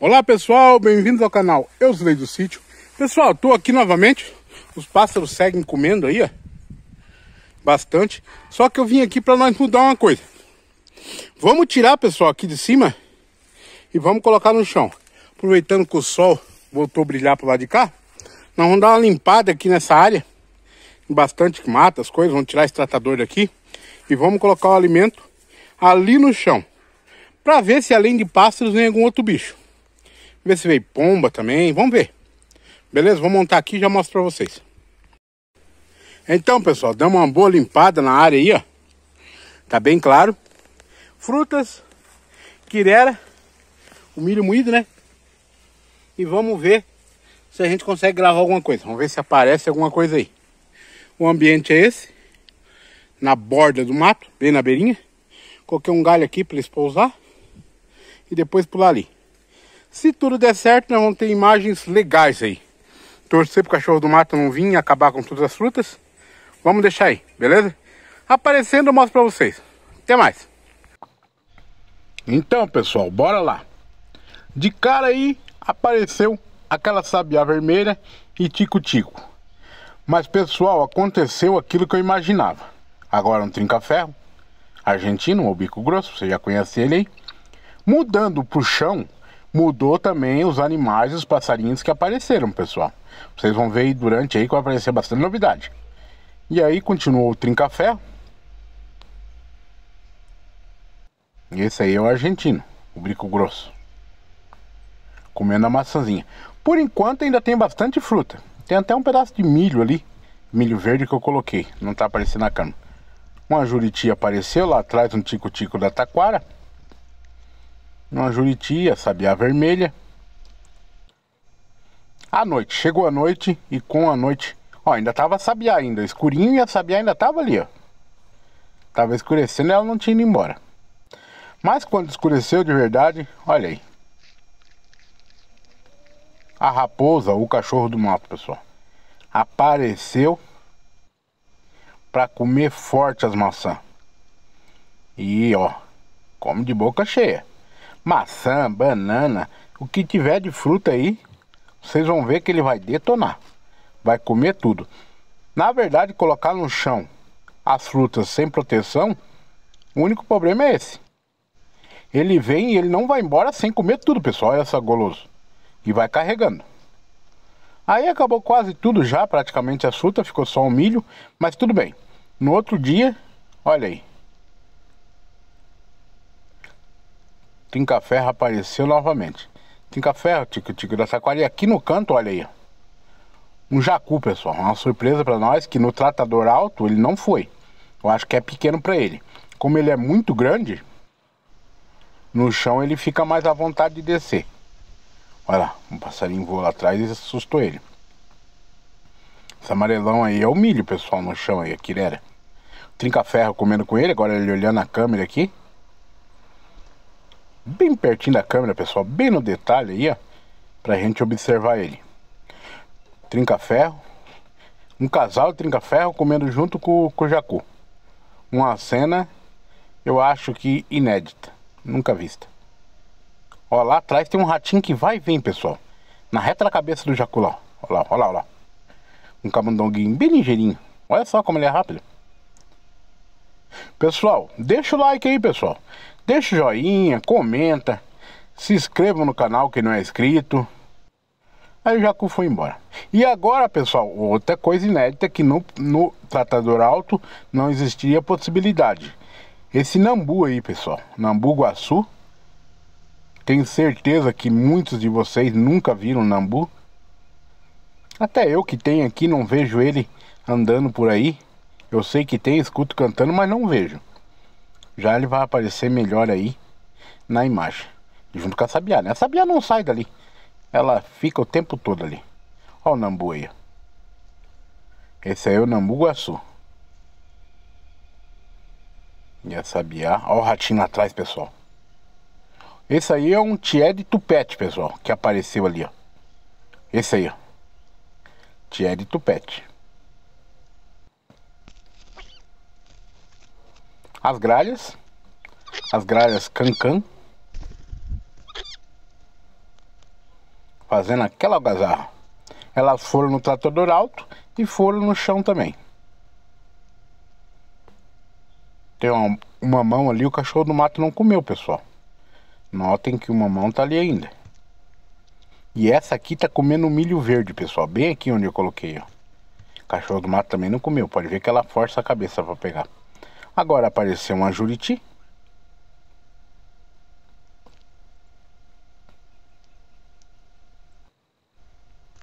Olá pessoal, bem-vindos ao canal Eu Zilei do Sítio Pessoal, estou aqui novamente Os pássaros seguem comendo aí, ó Bastante Só que eu vim aqui para nós mudar uma coisa Vamos tirar, pessoal, aqui de cima E vamos colocar no chão Aproveitando que o sol voltou a brilhar pro lado de cá Nós vamos dar uma limpada aqui nessa área Bastante mata, as coisas Vamos tirar esse tratador daqui E vamos colocar o alimento ali no chão Para ver se além de pássaros vem algum outro bicho Ver se veio pomba também. Vamos ver. Beleza? Vou montar aqui e já mostro pra vocês. Então, pessoal, dá uma boa limpada na área aí, ó. Tá bem claro. Frutas, quirera, o milho moído, né? E vamos ver se a gente consegue gravar alguma coisa. Vamos ver se aparece alguma coisa aí. O ambiente é esse. Na borda do mato, bem na beirinha. Coloquei um galho aqui para eles pousar. E depois pular ali. Se tudo der certo, nós vamos ter imagens legais aí. Torcer pro cachorro do mato não vir e acabar com todas as frutas. Vamos deixar aí, beleza? Aparecendo eu mostro pra vocês. Até mais. Então, pessoal, bora lá. De cara aí, apareceu aquela sabiá vermelha e tico-tico. Mas, pessoal, aconteceu aquilo que eu imaginava. Agora um trinca-ferro, argentino ou bico grosso, você já conhece ele aí. Mudando pro chão, mudou também os animais e os passarinhos que apareceram, pessoal. Vocês vão ver aí durante aí que vai aparecer bastante novidade. E aí continuou o trincafé e Esse aí é o argentino, o bico grosso. Comendo a maçãzinha. Por enquanto ainda tem bastante fruta. Tem até um pedaço de milho ali. Milho verde que eu coloquei. Não tá aparecendo na câmera. Uma juriti apareceu lá atrás, um tico-tico da taquara uma juritia, sabiá vermelha. A noite, chegou a noite e com a noite, ó, ainda tava sabiá ainda, escurinho e a sabiá ainda tava ali, ó. Tava escurecendo e ela não tinha ido embora. Mas quando escureceu de verdade, olha aí. A raposa, o cachorro do mato, pessoal, apareceu para comer forte as maçãs. E ó, come de boca cheia maçã, banana, o que tiver de fruta aí, vocês vão ver que ele vai detonar. Vai comer tudo. Na verdade, colocar no chão as frutas sem proteção, o único problema é esse. Ele vem e ele não vai embora sem comer tudo, pessoal. Olha essa goloso. E vai carregando. Aí acabou quase tudo já, praticamente a fruta, ficou só o milho, mas tudo bem. No outro dia, olha aí, Ferro apareceu novamente. Ferro, tico-tico da saquaria, aqui no canto, olha aí. Um jacu, pessoal. Uma surpresa para nós que no tratador alto ele não foi. Eu acho que é pequeno para ele. Como ele é muito grande, no chão ele fica mais à vontade de descer. Olha lá, um passarinho voou lá atrás e assustou ele. Esse amarelão aí é o milho, pessoal, no chão aí, a quirera. Trinca-ferro comendo com ele, agora ele olhando a câmera aqui bem pertinho da câmera, pessoal, bem no detalhe aí, ó, pra gente observar ele. Trinca-ferro, um casal de trinca-ferro comendo junto com, com o jacu. Uma cena, eu acho que inédita, nunca vista. Ó, lá atrás tem um ratinho que vai e vem, pessoal, na reta da cabeça do jacu lá, ó lá, ó lá, ó lá. Um camundonguinho bem ligeirinho, olha só como ele é rápido. Pessoal, deixa o like aí, pessoal. Deixa o joinha, comenta, se inscreva no canal que não é inscrito. Aí o Jacu foi embora. E agora, pessoal, outra coisa inédita que no, no Tratador Alto não existia possibilidade. Esse Nambu aí, pessoal, Nambu Guaçu. Tenho certeza que muitos de vocês nunca viram Nambu. Até eu que tenho aqui não vejo ele andando por aí. Eu sei que tem, escuto cantando, mas não vejo. Já ele vai aparecer melhor aí na imagem. Junto com a sabiá, né? A sabiá não sai dali. Ela fica o tempo todo ali. Olha o nambu aí. Esse aí é o nambu guaçu. E a sabiá. Olha o ratinho lá atrás, pessoal. Esse aí é um tié de tupete, pessoal. Que apareceu ali, ó. Esse aí, ó. Tié de tupete. as gralhas, as gralhas cancan, fazendo aquela algazarra. Elas foram no tratador alto e foram no chão também. Tem uma, uma mão ali, o cachorro do mato não comeu, pessoal. Notem que o mamão tá ali ainda. E essa aqui tá comendo milho verde, pessoal. Bem aqui onde eu coloquei, ó. O cachorro do mato também não comeu. Pode ver que ela força a cabeça para pegar. Agora apareceu uma Juriti.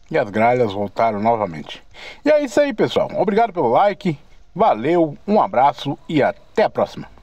E as gralhas voltaram novamente. E é isso aí, pessoal. Obrigado pelo like. Valeu, um abraço e até a próxima.